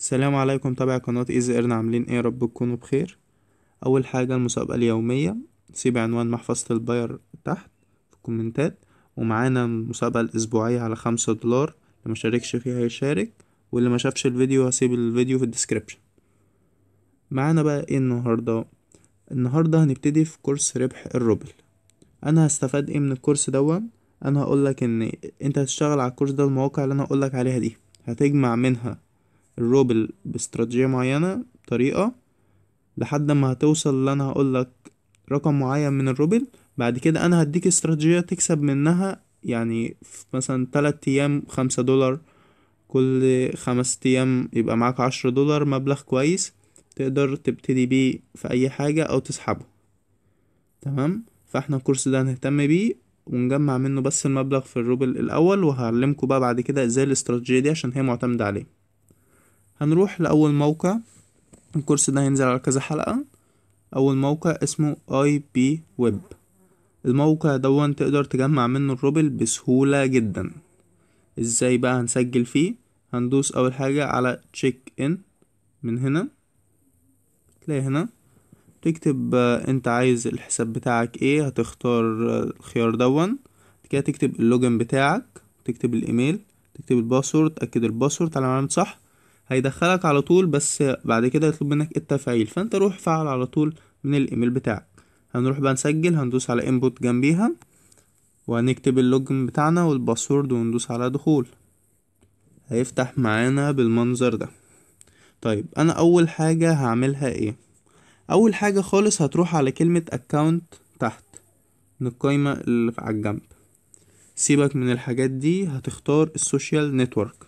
السلام عليكم تابع قناة ايزي ايرن عاملين ايه رب تكونوا بخير اول حاجة المسابقة اليومية سيب عنوان محفظة الباير تحت في الكومنتات ومعانا المسابقة الاسبوعية على خمسة دولار اللي مشاركش فيها يشارك واللي ما شافش الفيديو هسيب الفيديو في الديسكريبشن معانا بقى ايه النهاردة النهاردة هنبتدي في كورس ربح الروبل انا هستفاد ايه من الكورس دوا انا هقولك ان انت هتشتغل على الكورس ده المواقع اللي انا هقولك عليها دي هتجمع منها الروبل باستراتيجية معينة طريقة لحد ما هتوصل اللي انا هقولك رقم معين من الروبل بعد كده انا هديك استراتيجية تكسب منها يعني مثلا تلات ايام خمسة دولار كل خمس ايام يبقى معاك عشرة دولار مبلغ كويس تقدر تبتدي بيه في اي حاجة او تسحبه تمام فاحنا الكورس ده هنهتم بيه ونجمع منه بس المبلغ في الروبل الاول وهعلمكم بقى بعد كده ازاي الاستراتيجية دي عشان هي معتمدة عليه هنروح لأول موقع الكورس ده هينزل على كذا حلقة أول موقع اسمه اي بي ويب الموقع دون تقدر تجمع منه الروبل بسهولة جدا ازاي بقى هنسجل فيه هندوس أول حاجة على تشيك ان من هنا تلاقي هنا تكتب انت عايز الحساب بتاعك ايه هتختار الخيار دون كده تكتب اللوجن بتاعك تكتب الايميل تكتب الباسورد تأكد الباسورد على عملت صح هيدخلك على طول بس بعد كده يطلب منك التفعيل فانت روح فعل على طول من الايميل بتاعك هنروح بقى نسجل هندوس على انبوت جنبيها وهنكتب اللوجن بتاعنا والباسورد وندوس على دخول هيفتح معانا بالمنظر ده طيب انا اول حاجة هعملها ايه اول حاجة خالص هتروح على كلمة اكاونت تحت من القايمة اللي على الجنب سيبك من الحاجات دي هتختار السوشيال نتورك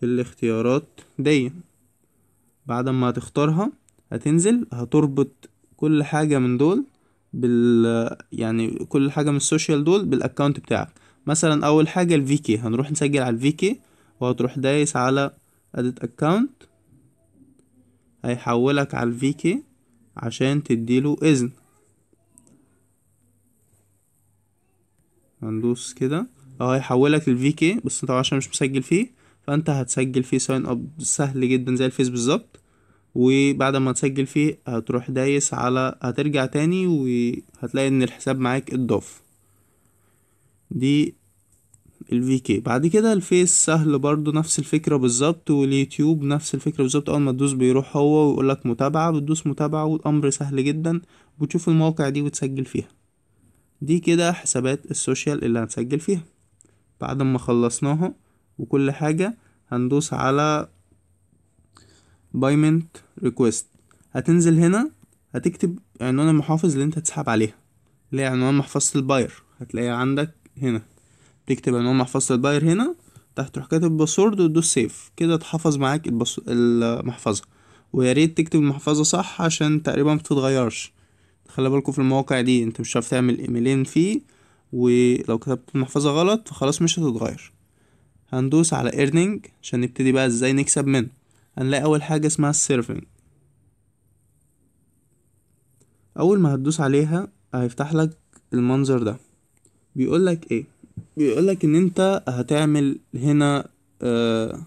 في الاختيارات دي بعد ما هتختارها هتنزل هتربط كل حاجة من دول بال يعني كل حاجة من السوشيال دول بالاكونت بتاعك مثلا اول حاجة الفيكي هنروح نسجل على الفيكي وهتروح دايس على اديت اكونت هيحولك على الفيكي عشان تديله اذن هندوس كده اهو هيحولك الفي كي بس طبعا عشان مش مسجل فيه فانت هتسجل فيه ساين اب سهل جدا زي الفيس بالظبط وبعد ما تسجل فيه هتروح دايس على هترجع تاني وهتلاقي ان الحساب معاك اتضاف دي الفي كي بعد كده الفيس سهل برضو نفس الفكرة بالظبط واليوتيوب نفس الفكرة بالظبط اول ما تدوس بيروح هو ويقولك متابعة بتدوس متابعة والامر سهل جدا وتشوف المواقع دي وتسجل فيها دي كده حسابات السوشيال اللي هنسجل فيها بعد ما خلصناها وكل حاجة هندوس على بايمنت ريكوست هتنزل هنا هتكتب عنوان المحافظ اللي انت هتسحب عليها اللي هي عنوان محفظة الباير هتلاقيها عندك هنا تكتب عنوان محفظة الباير هنا تحت تروح كاتب باسورد وتدوس سيف كده اتحفظ معاك البص... المحفظة ويا ريت تكتب المحفظة صح عشان تقريبا مبتتغيرش خلي بالكوا في المواقع دي انت مش هتعرف تعمل ايميلين فيه ولو كتبت المحفظة غلط فخلاص مش هتتغير هندوس على earning عشان نبتدي بقى ازاي نكسب منه هنلاقي اول حاجة اسمها السيرفينج اول ما هتدوس عليها هيفتح لك المنظر ده بيقول لك ايه بيقول لك ان انت هتعمل هنا آه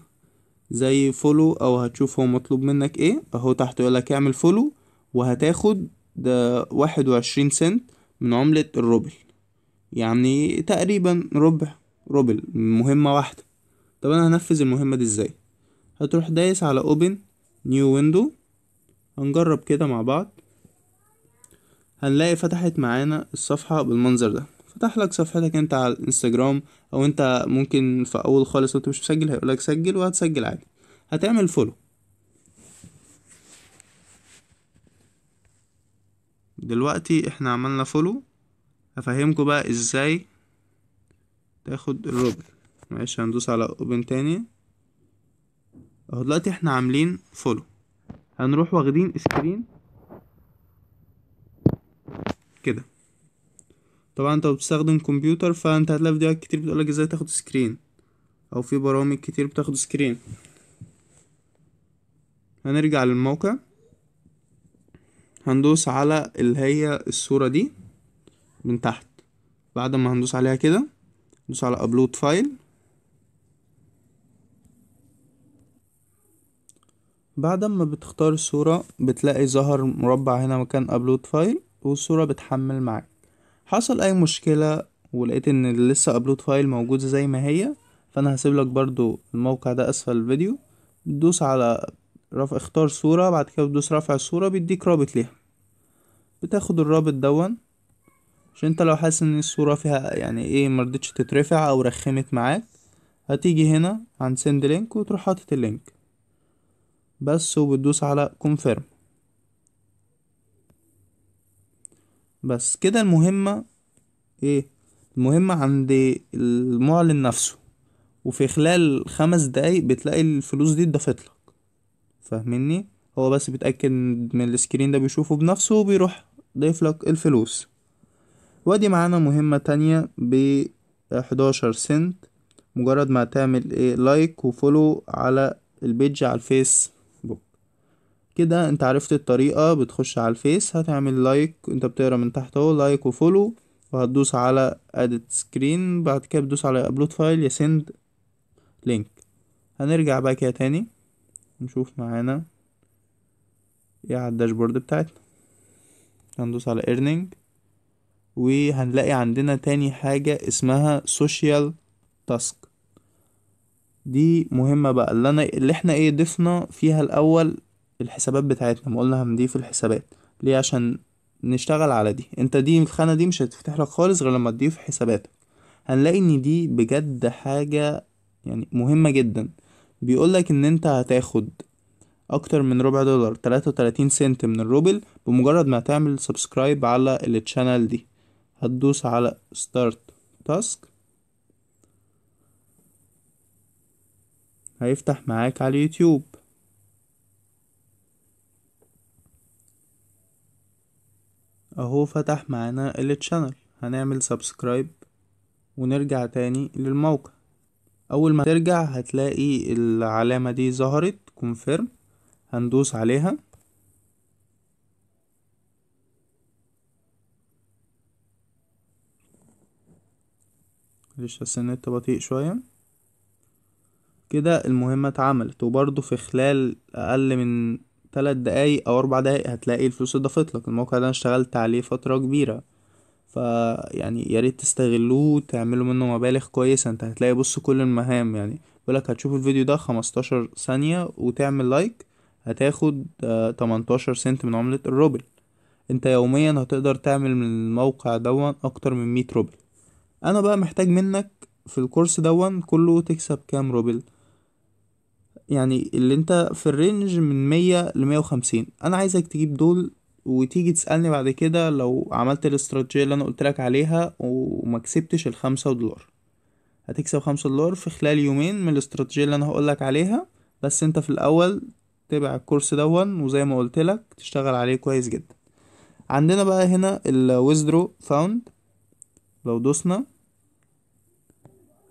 زي فولو او هتشوف هو مطلوب منك ايه اهو تحت يقول لك اعمل فولو وهتاخد ده واحد وعشرين سنت من عملة الروبل يعني تقريبا ربع روبل مهمة واحدة طب انا هنفذ المهمة دي ازاي هتروح دايس على open new window هنجرب كده مع بعض هنلاقي فتحت معانا الصفحة بالمنظر ده فتح لك صفحتك انت على الانستجرام او انت ممكن في اول خالص وانت مش مسجل هيقولك سجل وهتسجل عادي هتعمل فولو دلوقتي احنا عملنا فولو هفهمكم بقى ازاي تاخد الروبل معلش هندوس على اوبن تاني اهو دلوقتي احنا عاملين فولو هنروح واخدين سكرين كده طبعا انت بتستخدم كمبيوتر فانت هتلاقي فيديوهات كتير بتقولك ازاي تاخد سكرين او في برامج كتير بتاخد سكرين هنرجع للموقع هندوس على اللي هي الصورة دي من تحت بعد ما هندوس عليها كده ندوس على ابلود فايل بعد ما بتختار الصورة بتلاقي ظهر مربع هنا مكان ابلود فايل والصورة بتحمل معاك حصل اي مشكلة ولقيت ان لسه ابلود فايل موجودة زي ما هي فانا هسيبلك برضو الموقع ده اسفل الفيديو بتدوس على رفع اختار صورة بعد كده بتدوس رفع الصورة بيديك رابط ليها بتاخد الرابط دون عشان انت لو حاسس ان الصورة فيها يعني ايه مرضتش تترفع او رخمت معاك هتيجي هنا عند سند لينك وتروح حاطط اللينك بس وبتدوس على confirm بس كده المهمة ايه المهمة عند المعلن نفسه وفي خلال خمس دقايق بتلاقي الفلوس دي اتضافتلك فاهمني هو بس بيتأكد من السكرين ده بيشوفه بنفسه وبيروح ضيفلك الفلوس وادي معانا مهمة تانية ب 11 سنت مجرد ما تعمل ايه لايك وفولو على البيج على الفيس كده انت عرفت الطريقة بتخش على الفيس هتعمل لايك انت بتقرا من تحت اهو لايك وفولو وهتدوس على ادت سكرين بعد كده بتدوس على ابلود فايل يا سند لينك هنرجع بقى كده تاني نشوف معانا ايه على الداشبورد بتاعتنا هندوس على ايرنينج وهنلاقي عندنا تاني حاجة اسمها سوشيال تاسك دي مهمة بقى اللي, أنا اللي احنا ايه ضفنا فيها الأول الحسابات بتاعتنا ما قلنا هنضيف الحسابات ليه عشان نشتغل على دي انت دي الخانة دي مش هتفتح لك خالص غير لما تضيف حساباتك هنلاقي ان دي بجد حاجة يعني مهمة جدا بيقولك ان انت هتاخد اكتر من ربع دولار تلاتة وتلاتين سنت من الروبل بمجرد ما تعمل سبسكرايب على التشانل دي هتدوس على ستارت تاسك هيفتح معاك على اليوتيوب اهو فتح معانا التشانل هنعمل سبسكرايب ونرجع تاني للموقع اول ما ترجع هتلاقي العلامة دي ظهرت كونفيرم هندوس عليها معلش النت بطيء شوية كده المهمة اتعملت وبرضه في خلال أقل من تلات دقايق او اربع دقايق هتلاقي الفلوس اضافت لك الموقع ده انا اشتغلت عليه فترة كبيرة يعني يا ريت تستغلوه وتعملوا منه مبالغ كويسة انت هتلاقي بص كل المهام يعني بيقولك هتشوف الفيديو ده خمستاشر ثانية وتعمل لايك هتاخد آه، تمنتاشر سنت من عملة الروبل انت يوميا هتقدر تعمل من الموقع دون اكتر من مية روبل انا بقى محتاج منك في الكورس دون كله تكسب كام روبل يعني اللي انت في الرينج من مية لمية وخمسين انا عايزك تجيب دول وتيجي تسألني بعد كده لو عملت الاستراتيجية اللي انا لك عليها وما كسبتش الخمسة دولار هتكسب خمسة دولار في خلال يومين من الاستراتيجية اللي انا هقولك عليها بس انت في الاول تبع الكورس دون وزي ما لك تشتغل عليه كويس جدا عندنا بقى هنا الويزدرو فاوند لو دوسنا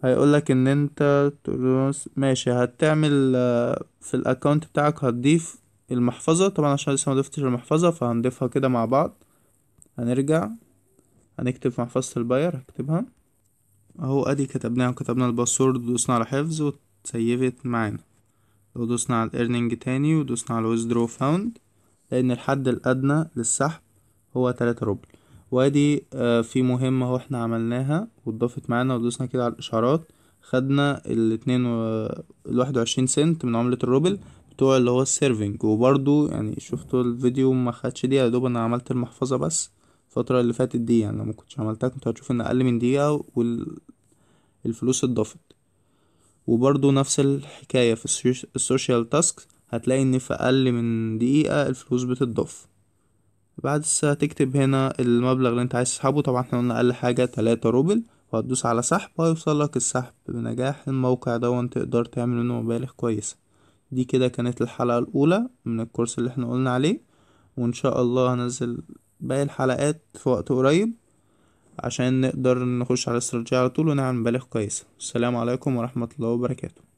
هيقولك ان انت تروس ماشي هتعمل آه، في الاكونت بتاعك هتضيف المحفظة طبعا عشان لسه ضفتش المحفظة فهنضيفها كده مع بعض هنرجع هنكتب محفظة الباير هكتبها اهو ادي كتبناها وكتبنا الباسورد ودوسنا على حفظ وتسيفت معانا لو دوسنا على الايرنينج تاني ودوسنا على withdraw فاوند لان الحد الادنى للسحب هو تلاتة روبل وادي آه، في مهمة اهو احنا عملناها واتضافت معانا ودوسنا كده على الاشعارات خدنا الاتنين و... الواحد وعشرين سنت من عملة الروبل بتوع اللي هو السيرفنج وبرضو يعني شفتوا الفيديو ما خدش دي دوب انا عملت المحفظة بس الفترة اللي فاتت دي يعني لو ما كنتش عملتها كنت هتشوف ان اقل من دقيقة والفلوس اتضافت وبرضو نفس الحكاية في السوشيال تاسك هتلاقي ان في اقل من دقيقة الفلوس بتتضاف بعد الساعة تكتب هنا المبلغ اللي انت عايز تسحبه طبعا احنا قلنا اقل حاجة تلاتة روبل وهتدوس على سحب وهيوصل لك السحب بنجاح الموقع دون تقدر تعمل منه مبالغ كويسة دي كده كانت الحلقة الأولى من الكورس اللي احنا قلنا عليه وإن شاء الله هنزل باقي الحلقات في وقت قريب عشان نقدر نخش على الاستراتيجية على طول ونعمل مبالغ كويسة السلام عليكم ورحمة الله وبركاته